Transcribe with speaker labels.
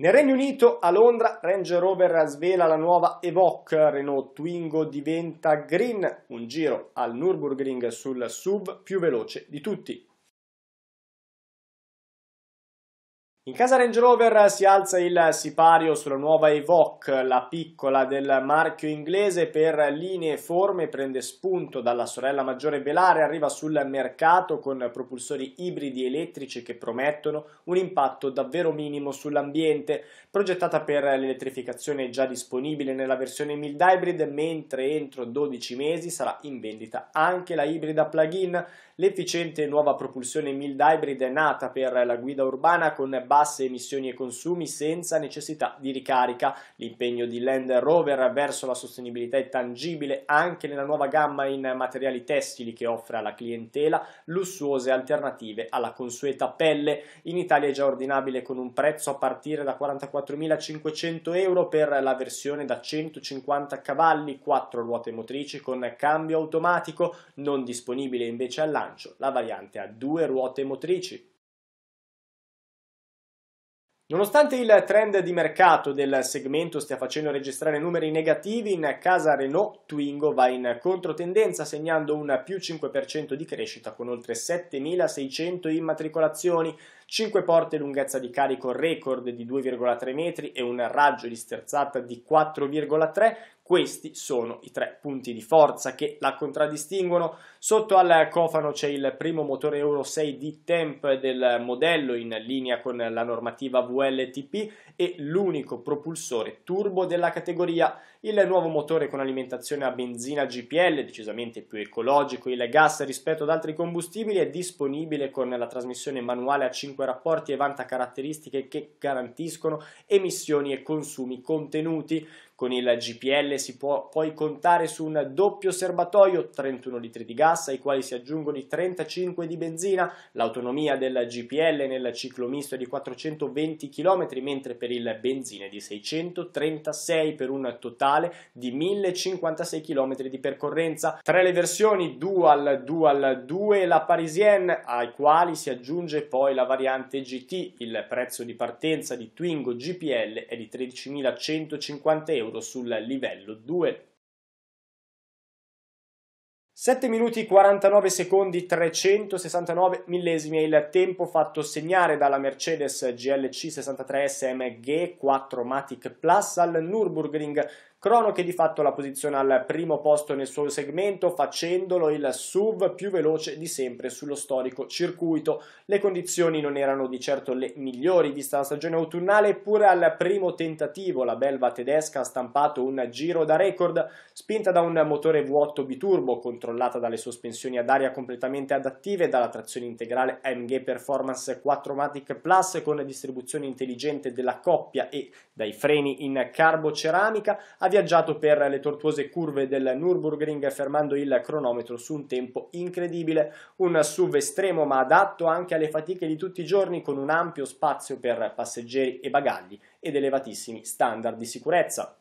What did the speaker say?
Speaker 1: Nel Regno Unito, a Londra, Range Rover svela la nuova Evoque, Renault Twingo diventa green, un giro al Nürburgring sul SUV più veloce di tutti. In casa Range Rover si alza il sipario sulla nuova Evoque, la piccola del marchio inglese per linee e forme, prende spunto dalla sorella maggiore Belare, arriva sul mercato con propulsori ibridi elettrici che promettono un impatto davvero minimo sull'ambiente, progettata per l'elettrificazione già disponibile nella versione mild hybrid, mentre entro 12 mesi sarà in vendita anche la ibrida plug-in. L'efficiente nuova propulsione mild hybrid è nata per la guida urbana con basso tasse, emissioni e consumi senza necessità di ricarica. L'impegno di Land Rover verso la sostenibilità è tangibile anche nella nuova gamma in materiali tessili che offre alla clientela lussuose alternative alla consueta pelle. In Italia è già ordinabile con un prezzo a partire da 44.500 euro per la versione da 150 cavalli, 4 ruote motrici con cambio automatico, non disponibile invece al lancio la variante a due ruote motrici. Nonostante il trend di mercato del segmento stia facendo registrare numeri negativi, in casa Renault Twingo va in controtendenza segnando un più 5% di crescita con oltre 7.600 immatricolazioni, 5 porte lunghezza di carico record di 2,3 metri e un raggio di sterzata di 4,3, questi sono i tre punti di forza che la contraddistinguono. Sotto al cofano c'è il primo motore Euro 6 di temp del modello in linea con la normativa VLTP e l'unico propulsore turbo della categoria. Il nuovo motore con alimentazione a benzina GPL, decisamente più ecologico, il gas rispetto ad altri combustibili, è disponibile con la trasmissione manuale a 5 5 rapporti e vanta caratteristiche che garantiscono emissioni e consumi contenuti. Con il GPL si può poi contare su un doppio serbatoio, 31 litri di gas ai quali si aggiungono i 35 di benzina. L'autonomia del GPL nel ciclo misto è di 420 km, mentre per il benzina è di 636 per un totale di 1056 km di percorrenza. Tra le versioni Dual Dual 2 e la Parisienne, ai quali si aggiunge poi la variante variante GT il prezzo di partenza di Twingo GPL è di 13.150 euro sul livello 2. 7 minuti 49 secondi 369 millesimi è il tempo fatto segnare dalla Mercedes GLC 63 SM G4 Matic Plus al Nürburgring Crono che di fatto la posiziona al primo posto nel suo segmento facendolo il SUV più veloce di sempre sullo storico circuito. Le condizioni non erano di certo le migliori vista la stagione autunnale eppure al primo tentativo la belva tedesca ha stampato un giro da record spinta da un motore vuoto biturbo controllata dalle sospensioni ad aria completamente adattive dalla trazione integrale MG Performance 4matic Plus con distribuzione intelligente della coppia e dai freni in carboceramica ha viaggiato per le tortuose curve del Nürburgring fermando il cronometro su un tempo incredibile, un SUV estremo ma adatto anche alle fatiche di tutti i giorni con un ampio spazio per passeggeri e bagagli ed elevatissimi standard di sicurezza.